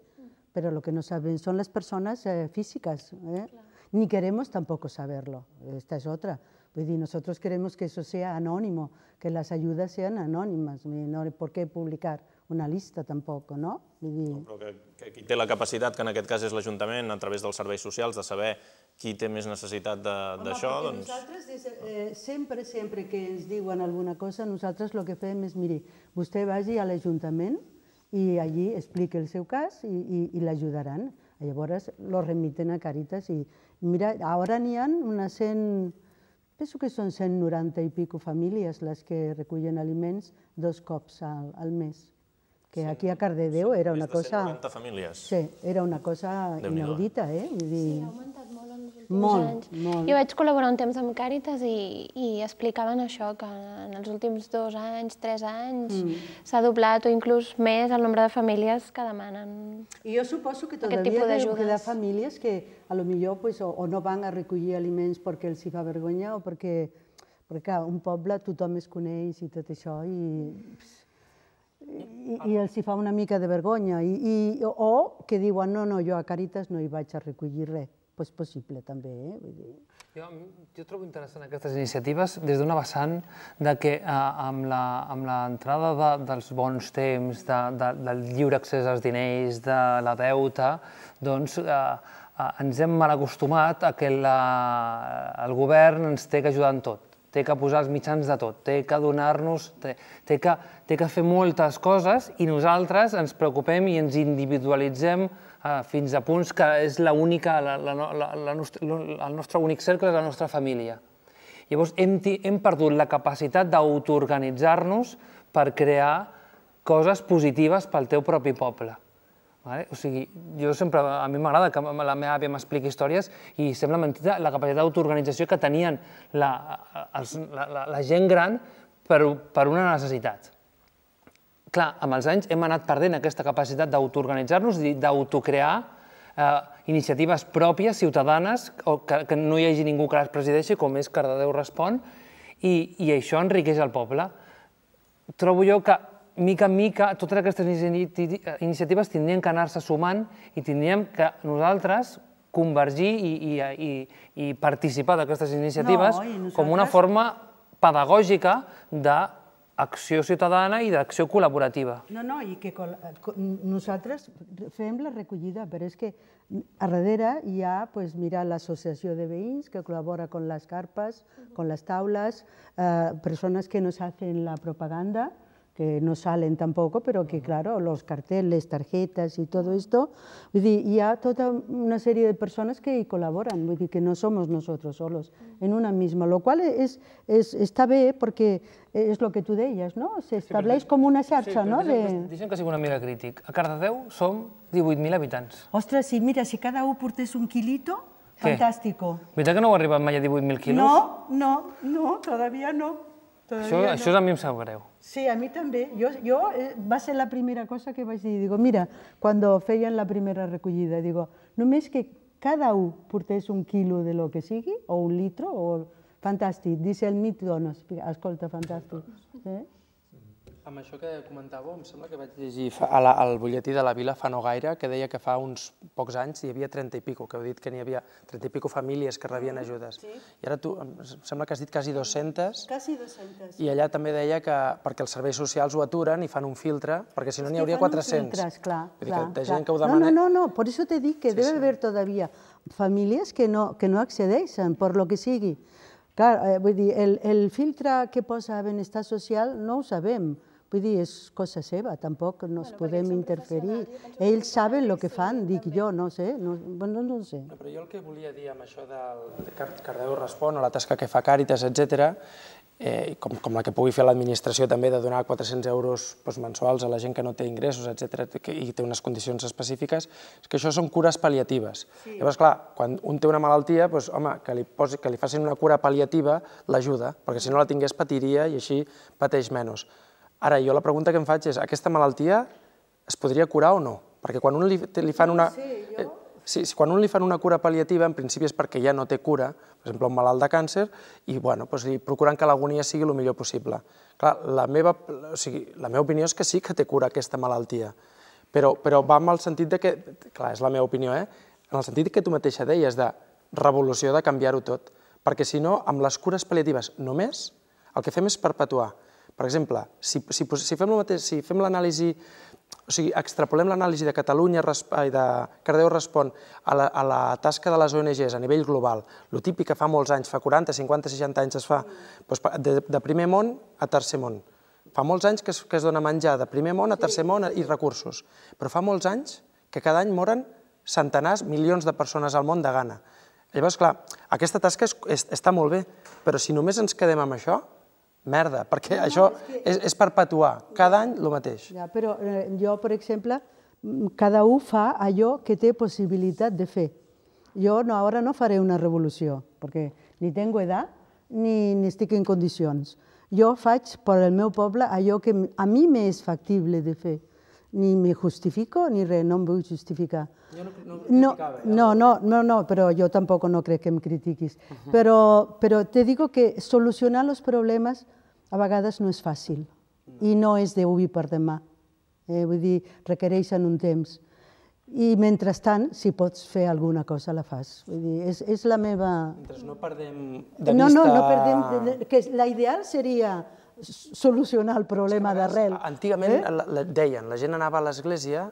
pero lo que no saben son las personas eh, físicas. ¿eh? Claro. Ni queremos tampoco saberlo, esta es otra. Pues, y nosotros queremos que eso sea anónimo, que las ayudas sean anónimas, no hay por qué publicar una lista tampoc, no? Vull dir... Però que, que qui té la capacitat, que en aquest cas és l'Ajuntament, a través dels serveis socials, de saber qui té més necessitat d'això, doncs... nosaltres, des, eh, sempre, sempre que ens diuen alguna cosa, nosaltres el que fem és, miri, vostè vagi a l'Ajuntament, i allí explica el seu cas i, i, i l'ajudaran. Llavors lo remiten a Càritas i mira, ara n'hi ha una cent... penso que són 190 i pico famílies les que recullen aliments dos cops al, al mes que sí, aquí a Cardedeu sí, era una cosa... 190 famílies. Sí, era una cosa eh? inaudita, eh? Vull dir... Sí, ha augmentat molt, molt. Jo vaig col·laborar un temps amb Càritas i, i explicaven això, que en els últims dos anys, tres anys, mm. s'ha doblat o inclús més el nombre de famílies que demanen I jo suposo que todavía Hi ha famílies que a lo millor pues, o, o no van a recollir aliments perquè els hi fa vergonya o perquè, perquè un poble tothom es coneix i tot això i... Pss, i, i els hi fa una mica de vergonya, I, i, o que diuen no, no, jo a Caritas no hi vaig a recollir res pues, possible també. Eh? Vull dir... jo, jo trobo interessant aquestes iniciatives des d'una vessant de que eh, amb l'entrada de, dels bons temps, de, de, del lliure accés als diners, de la deuta, doncs eh, eh, ens hem mal acostumat a que la, el govern ens té que ajudar en tot té que posar els mitjans de tot, té que donar-nos, té, té, que, té que fer moltes coses i nosaltres ens preocupem i ens individualitzem ah, fins a punts que és la única, la, la, la, la nostre, el nostre únic cercle és la nostra família. Llavors hem, hem perdut la capacitat d'autoorganitzar-nos per crear coses positives pel teu propi poble. Vale? O sigui, jo sempre, a mi m'agrada que la meva àvia m'expliqui històries i sembla mentida la capacitat d'autoorganització que tenien la, els, la, la, la gent gran per, per una necessitat clar, amb els anys hem anat perdent aquesta capacitat d'autoorganitzar-nos i d'autocrear eh, iniciatives pròpies, ciutadanes, o que, que no hi hagi ningú que les presideixi, com és Cardedeu Respon, i, i això enriqueix el poble. Trobo jo que, mica en mica, totes aquestes iniciatives tindrien que anar-se sumant i tindríem que nosaltres convergir i, i, i, i participar d'aquestes iniciatives no, nosaltres... com una forma pedagògica de acció ciutadana i d'acció col·laborativa. No, no, i que nosaltres fem la recollida, però és que a darrere hi ha, pues, mira, l'associació de veïns que col·labora amb les carpes, amb les taules, eh, persones que nos hacen la propaganda, que no salen tampoco, pero que claro, los carteles, tarjetas y todo esto, y a toda una serie de personas que colaboran, que no somos nosotros solos mm. en una misma, lo cual es, es está bien porque es lo que tú ellas, no? S'estableix sí, como una charla. no? dicen casi que una mira crítica. A Cardadeu son 18.000 habitantes. ¡Ostras! Y mira, si cada uno portes un kilito, fantástico. Fantàstico. que no arriba arribat mai a 18.000 kilos? No, no, no, todavía no. Todavía también no. això a mi em Sí, a mi també. Jo, jo eh, va ser la primera cosa que vaig dir. Digo, mira, quan feien la primera recollida, digo, només que cada un portés un quilo de lo que sigui, o un litro, o... Fantàstic. Dice el mito, no, Escolta, fantàstic. Eh? Amb això que comentàveu, em sembla que vaig llegir a al butlletí de la Vila fa no gaire que deia que fa uns pocs anys hi havia 30 i pico, que heu dit que n'hi havia 30 i pico famílies que rebien mm, ajudes. Sí. I ara tu, em sembla que has dit quasi 200. Quasi 200. I allà també deia que perquè els serveis socials ho aturen i fan un filtre, perquè si no n'hi hauria 400. Filtres, clar, Vull clar, dir que de clar. gent que ho demana... No, no, no, per això te dic que sí, debe sí. todavía famílies que no, que no accedeixen, per lo que sigui. Clar, eh, vull dir, el, el filtre que posa benestar social no ho sabem, Vull dir, és cosa seva, tampoc no ens podem interferir. Ells saben el que fan, dic també. jo, no sé, no, bueno, no sé. No, però jo el que volia dir amb això del Cardeu respon a la tasca que fa Càritas, etc, eh, com, com la que pugui fer l'administració també de donar 400 euros doncs, mensuals a la gent que no té ingressos, etc i té unes condicions específiques, és que això són cures pal·liatives. Sí. Llavors, clar, quan un té una malaltia, doncs, home, que li, posi, que li facin una cura pal·liativa l'ajuda, perquè si no la tingués patiria i així pateix menys. Ara, jo la pregunta que em faig és, aquesta malaltia es podria curar o no? Perquè quan un li, li fan una... Sí, jo... Eh, sí, quan un li fan una cura pal·liativa, en principi és perquè ja no té cura, per exemple, un malalt de càncer, i bueno, doncs procurant que l'agonia sigui el millor possible. Clar, la meva, o sigui, la meva opinió és que sí que té cura aquesta malaltia, però, però va amb el sentit de que, clar, és la meva opinió, eh? en el sentit que tu mateixa deies de revolució, de canviar-ho tot, perquè si no, amb les cures pal·liatives només, el que fem és perpetuar per exemple, si, si, si fem mateix, si fem l'anàlisi, o sigui, extrapolem l'anàlisi de Catalunya i de Cardeu respon a la, a la tasca de les ONGs a nivell global, el típic que fa molts anys, fa 40, 50, 60 anys es fa, doncs de, de primer món a tercer món. Fa molts anys que es, que es dona menjar de primer món a tercer món i recursos, però fa molts anys que cada any moren centenars, milions de persones al món de gana. Llavors, clar, aquesta tasca és, és, està molt bé, però si només ens quedem amb això, merda, perquè no, això és, que... és, és perpetuar cada any el mateix. Ja, però eh, jo, per exemple, mm, cada un fa allò que té possibilitat de fer. Jo no, ara no faré una revolució, perquè ni tinc edat ni, ni estic en condicions. Jo faig per al meu poble allò que a mi m'és factible de fer ni me justifico ni res, no em vull justificar. Jo no, no, no, no, no, no, no, però jo tampoc no crec que em critiquis. Uh -huh. però, però te digo que solucionar els problemes eh, a vegades no és fàcil no. i no és d'avui per demà. Eh? Vull dir, requereixen un temps. I mentrestant, si pots fer alguna cosa, la fas. Vull dir, és, és la meva... Mentre no perdem de vista... No, no, no perdem... De, que la ideal seria solucionar el problema d'arrel. Antigament eh? la, la, deien, la gent anava a l'església,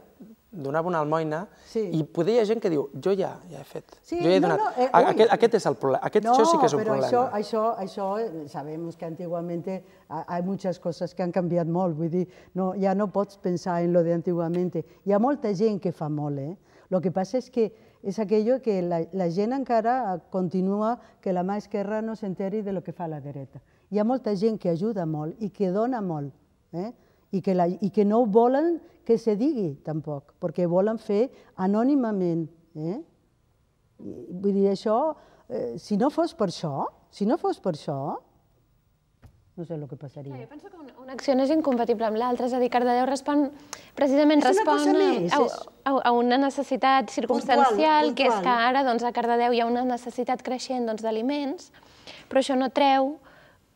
donava una almoina, sí. i poder hi ha gent que diu, jo ja, ja he fet, sí, jo ja he donat. No, eh, aquest, aquest és el problema, aquest, no, això sí que és un problema. No, però això, això, això sabemos que hi ha moltes coses que han canviat molt, vull dir, no, ja no pots pensar en lo de antiguamente. Hi ha molta gent que fa molt, eh? Lo que passa és que és aquello que la, la gent encara continua que la mà esquerra no s'enteri de lo que fa la dreta. Hi ha molta gent que ajuda molt i que dona molt, eh? I, que la, i que no volen que se digui tampoc, perquè volen fer anònimament. Eh? Vull dir, això, eh, si no fos per això, si no fos per això, no sé el que passaria. jo penso que una, una acció no és incompatible amb l'altra, és a dir, Cardedeu respon, precisament respon a, a, a, a una necessitat circumstancial, puntual, puntual. que és que ara doncs, a Cardedeu hi ha una necessitat creixent doncs, d'aliments, doncs, però això no treu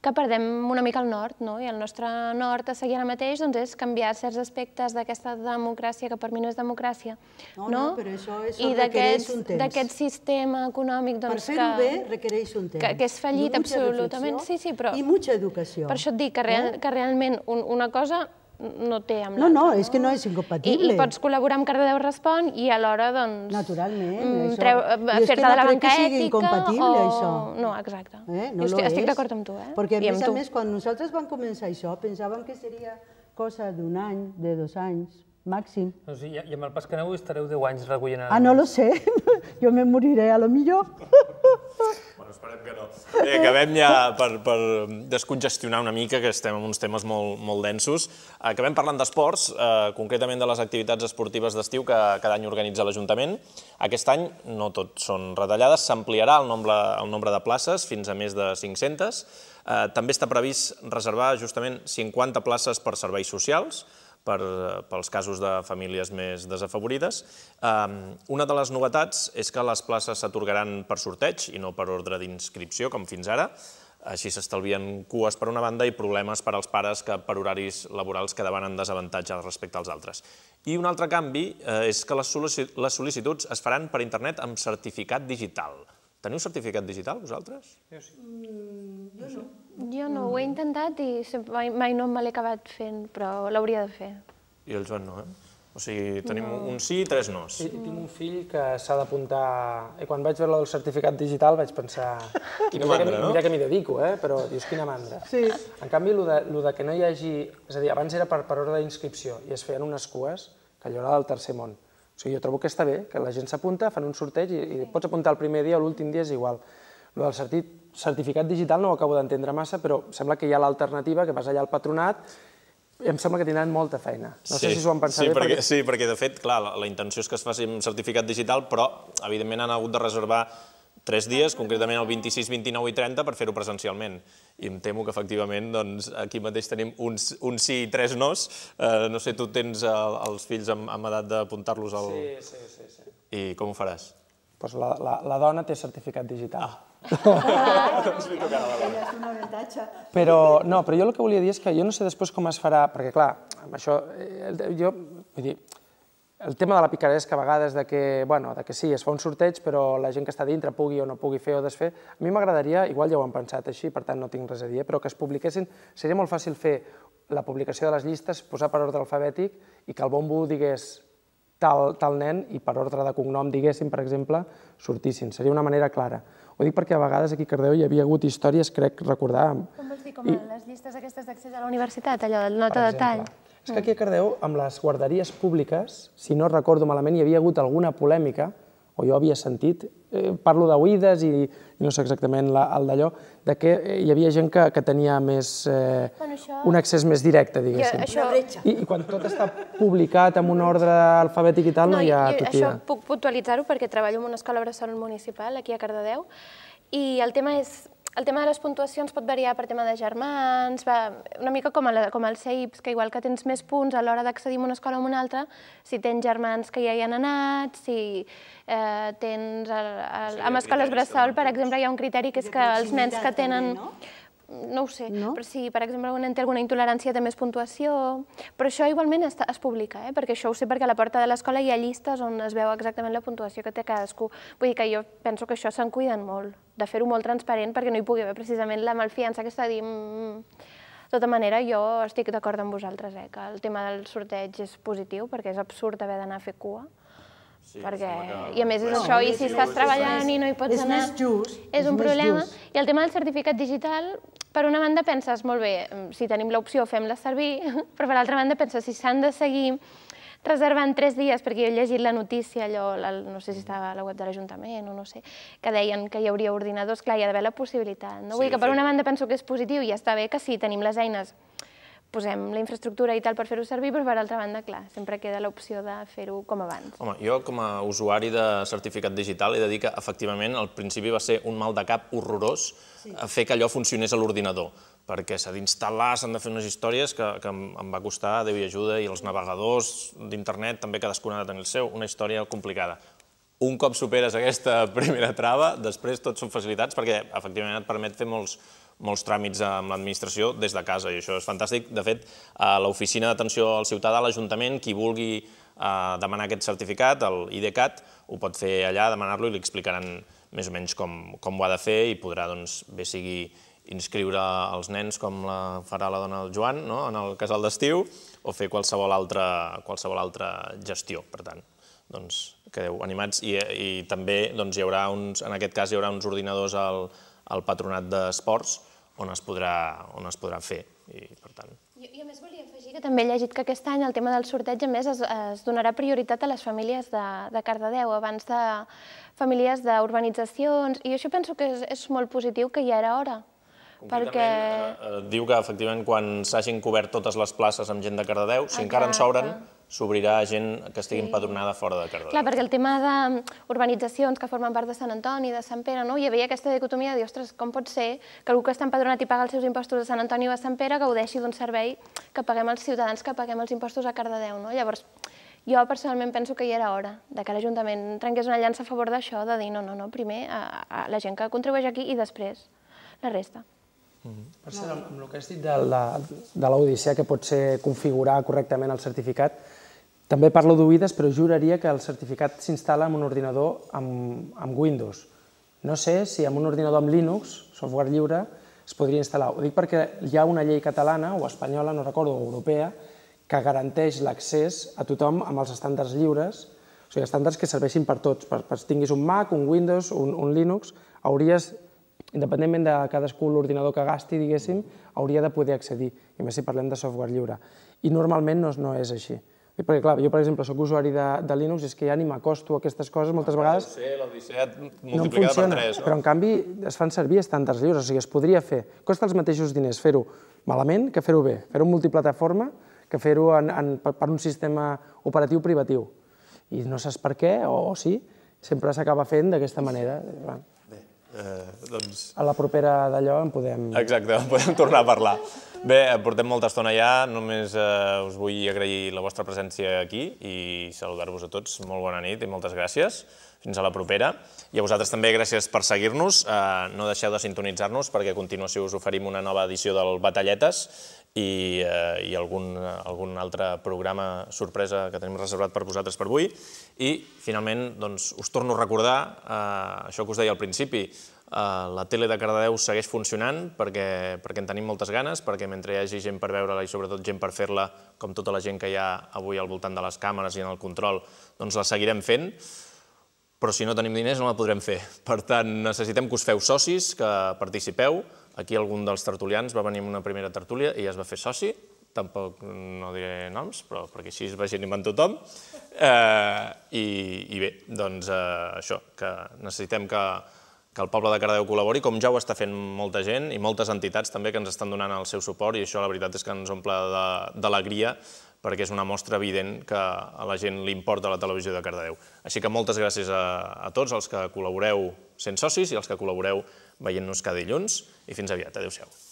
que perdem una mica el nord, no? i el nostre nord a seguir ara mateix doncs, és canviar certs aspectes d'aquesta democràcia, que per mi no és democràcia, no? no? no però això, això I requereix un temps. I d'aquest sistema econòmic doncs, per que... Per fer-ho bé requereix un temps. Que, que és fallit absolutament. Sí, sí, però... I mucha educació. Per això et dic que, real, eh? que realment un, una cosa no té amb l'altre. No, no, és que no és incompatible. I, I pots col·laborar amb Cardedeu Respon i alhora, doncs... Naturalment, mm, treu, Fer-te de la banca ètica o... és que no crec que sigui incompatible, o... això. No, exacte. Eh? No estic, estic d'acord amb tu, eh? Perquè, a I més a tu. més, quan nosaltres vam començar això, pensàvem que seria cosa d'un any, de dos anys, màxim. No, sí, I amb el pas que aneu estareu 10 anys recollint... Ah, no lo sé. jo me moriré, a lo millor. bueno, esperem que no. Bé, eh, acabem ja per, per descongestionar una mica, que estem en uns temes molt, molt densos. Acabem parlant d'esports, eh, concretament de les activitats esportives d'estiu que cada any organitza l'Ajuntament. Aquest any no tot són retallades, s'ampliarà el, nombre, el nombre de places fins a més de 500. Eh, també està previst reservar justament 50 places per serveis socials, per, eh, pels casos de famílies més desafavorides. Ehm, una de les novetats és que les places s'atorgaran per sorteig i no per ordre d'inscripció, com fins ara. Així s'estalvien cues per una banda i problemes per als pares que per horaris laborals quedaven en desavantatge respecte als altres. I un altre canvi eh, és que les sol·licituds es faran per internet amb certificat digital. Teniu certificat digital, vosaltres? Jo sí. Mm, jo no. Jo no, ho he mm. intentat i mai, mai no me l'he acabat fent, però l'hauria de fer. I el Joan no, eh? O sigui, tenim no. un sí i tres nos. I, tinc un fill que s'ha d'apuntar... I eh, quan vaig veure el certificat digital vaig pensar... Quina mandra, que, no? Mira que m'hi dedico, eh? però dius, quina mandra. Sí. En canvi, el de, lo de que no hi hagi... És a dir, abans era per, per ordre d'inscripció i es feien unes cues que allò era del tercer món. O sigui, jo trobo que està bé, que la gent s'apunta, fan un sorteig i, i pots apuntar el primer dia o l'últim dia és igual. El del certit certificat digital no ho acabo d'entendre massa, però sembla que hi ha l'alternativa, que vas allà al patronat, em sembla que tindran molta feina. No sí, sé si s'ho han pensat sí, bé. Perquè, perquè... Sí, perquè de fet, clar, la, la intenció és que es faci un certificat digital, però evidentment han hagut de reservar tres dies, concretament el 26, 29 i 30, per fer-ho presencialment. I em temo que, efectivament, doncs, aquí mateix tenim uns, un sí i tres nos. Eh, no sé, tu tens el, els fills amb, amb edat d'apuntar-los al... Sí, sí, sí, sí. I com ho faràs? Pues doncs la, la, la dona té certificat digital. Ah, però, no, però jo el que volia dir és que jo no sé després com es farà, perquè clar, amb això, eh, jo, vull dir, el tema de la picaresca a vegades de que, bueno, de que sí, es fa un sorteig, però la gent que està dintre pugui o no pugui fer o desfer, a mi m'agradaria, igual ja ho han pensat així, per tant no tinc res a dir, eh, però que es publiquessin, seria molt fàcil fer la publicació de les llistes, posar per ordre alfabètic i que el bombo digués tal, tal nen i per ordre de cognom diguéssim, per exemple, sortissin. Seria una manera clara. Ho dic perquè a vegades aquí a Cardeu hi havia hagut històries, crec recordar... Com vols dir, com i... les llistes aquestes d'accés a la universitat, allò del nota de tall? És que aquí a Cardeu, amb les guarderies públiques, si no recordo malament, hi havia hagut alguna polèmica, o jo havia sentit, eh, parlo d'oïdes i, no sé exactament la, el d'allò, de que eh, hi havia gent que, que tenia més, eh, bueno, això... un accés més directe, diguéssim. això... I, I quan tot està publicat amb un ordre alfabètic i tal, no, no hi ha jo, Això puc puntualitzar-ho perquè treballo en una escola bressol municipal aquí a Cardedeu i el tema és el tema de les puntuacions pot variar per tema de germans, va, una mica com, la, com el CEIPS, que igual que tens més punts a l'hora d'accedir a una escola o a una altra, si tens germans que ja hi han anat, si eh, tens... El, el, sí, amb escoles bressol, per doncs. exemple, hi ha un criteri que és que els nens que tenen... no? ho sé, no? però si, sí, per exemple, un nen té alguna intolerància, té més puntuació, però això igualment es, es publica, eh? perquè això ho sé perquè a la porta de l'escola hi ha llistes on es veu exactament la puntuació que té cadascú. Vull dir que jo penso que això se'n cuiden molt de fer-ho molt transparent perquè no hi pugui haver precisament la malfiança que està dient... Mm, de tota manera, jo estic d'acord amb vosaltres, eh, que el tema del sorteig és positiu, perquè és absurd haver d'anar a fer cua, Sí, perquè, I a més és no, això, i si estàs treballant i no hi pots és anar... És més just. És, un problema. Just. I el tema del certificat digital, per una banda penses, molt bé, si tenim l'opció fem-la servir, però per l'altra banda penses, si s'han de seguir reservant tres dies, perquè jo he llegit la notícia, allò, la, no sé si estava a la web de l'Ajuntament o no sé, que deien que hi hauria ordinadors, clar, hi ha d'haver la possibilitat. No? Vull sí, que per sí. una banda penso que és positiu i està bé que sí, tenim les eines, posem la infraestructura i tal per fer-ho servir, però per altra banda, clar, sempre queda l'opció de fer-ho com abans. Home, jo com a usuari de certificat digital he de dir que efectivament al principi va ser un mal de cap horrorós sí. fer que allò funcionés a l'ordinador perquè s'ha d'instal·lar, s'han de fer unes històries que, que em, em va costar, Déu i ajuda, i els navegadors d'internet també cadascun ha de tenir el seu, una història complicada. Un cop superes aquesta primera trava, després tot són facilitats perquè efectivament et permet fer molts, molts tràmits amb l'administració des de casa i això és fantàstic. De fet, a l'oficina d'atenció al ciutadà, a l'Ajuntament, qui vulgui eh, demanar aquest certificat, el IDCAT, ho pot fer allà, demanar-lo i li explicaran més o menys com, com ho ha de fer i podrà, doncs, bé sigui inscriure els nens com la farà la dona del Joan no? en el casal d'estiu o fer qualsevol altra, qualsevol altra gestió, per tant. Doncs quedeu animats i, i també doncs, hi haurà uns, en aquest cas hi haurà uns ordinadors al, al patronat d'esports on, es podrà, on es podrà fer i per tant... Jo, jo més volia afegir que també he llegit que aquest any el tema del sorteig a més es, es donarà prioritat a les famílies de, de Cardedeu abans de famílies d'urbanitzacions i això penso que és, és molt positiu que ja era hora perquè... Eh, diu que, efectivament, quan s'hagin cobert totes les places amb gent de Cardedeu, si encara en s'obren, s'obrirà gent que estigui sí. empadronada fora de Cardedeu. Clar, perquè el tema d'urbanitzacions mm, que formen part de Sant Antoni, de Sant Pere, no? hi havia aquesta dicotomia de dir, ostres, com pot ser que algú que està empadronat i paga els seus impostos a Sant Antoni o a Sant Pere gaudeixi d'un servei que paguem els ciutadans, que paguem els impostos a Cardedeu. No? Llavors, jo personalment penso que hi era hora de que l'Ajuntament trenqués una llança a favor d'això, de dir no, no, no, primer a, a la gent que contribueix aquí i després la resta. Per cert, amb el que has dit de, de, de l'Odissea, que pot ser configurar correctament el certificat, també parlo d'oïdes, però juraria que el certificat s'instal·la en un ordinador amb, amb Windows. No sé si en un ordinador amb Linux, software lliure, es podria instal·lar. Ho dic perquè hi ha una llei catalana o espanyola, no recordo, o europea, que garanteix l'accés a tothom amb els estàndards lliures, o sigui, estàndards que serveixin per tots, per, per si tinguis un Mac, un Windows, un, un Linux, hauries independentment de cadascú l'ordinador que gasti, diguéssim, hauria de poder accedir, i més si parlem de software lliure. I normalment no, no és així. Perquè, clar, jo, per exemple, sóc usuari de, de Linux i és que ja ni m'acosto a aquestes coses moltes vegades. L'Odissea multiplicada no funciona, per 3, no? Però, en canvi, es fan servir estàndards lliures, o sigui, es podria fer. Costa els mateixos diners fer-ho malament que fer-ho bé, fer-ho multiplataforma que fer-ho per un sistema operatiu privatiu. I no saps per què, o, o sí, sempre s'acaba fent d'aquesta manera. Bueno eh, doncs... A la propera d'allò en podem... Exacte, en podem tornar a parlar. Bé, portem molta estona ja, només eh, us vull agrair la vostra presència aquí i saludar-vos a tots. Molt bona nit i moltes gràcies. Fins a la propera. I a vosaltres també gràcies per seguir-nos. Eh, no deixeu de sintonitzar-nos perquè a continuació us oferim una nova edició del Batalletes i, eh, i algun, algun altre programa sorpresa que tenim reservat per vosaltres per avui. I, finalment, doncs, us torno a recordar eh, això que us deia al principi. Eh, la tele de Cardedeu segueix funcionant perquè, perquè en tenim moltes ganes, perquè mentre hi hagi gent per veure-la i sobretot gent per fer-la, com tota la gent que hi ha avui al voltant de les càmeres i en el control, doncs la seguirem fent però si no tenim diners no la podrem fer. Per tant, necessitem que us feu socis, que participeu, Aquí algun dels tertulians va venir en una primera tertúlia i ja es va fer soci, tampoc no diré noms, però perquè així es vagin amb tothom. Eh, i, I bé, doncs eh, això, que necessitem que, que el poble de Cardeu col·labori, com ja ho està fent molta gent i moltes entitats també que ens estan donant el seu suport i això la veritat és que ens omple d'alegria perquè és una mostra evident que a la gent li importa la televisió de Cardedeu. Així que moltes gràcies a, a tots els que col·laboreu sent socis i els que col·laboreu veient nos cada dilluns i fins aviat. Adéu-siau.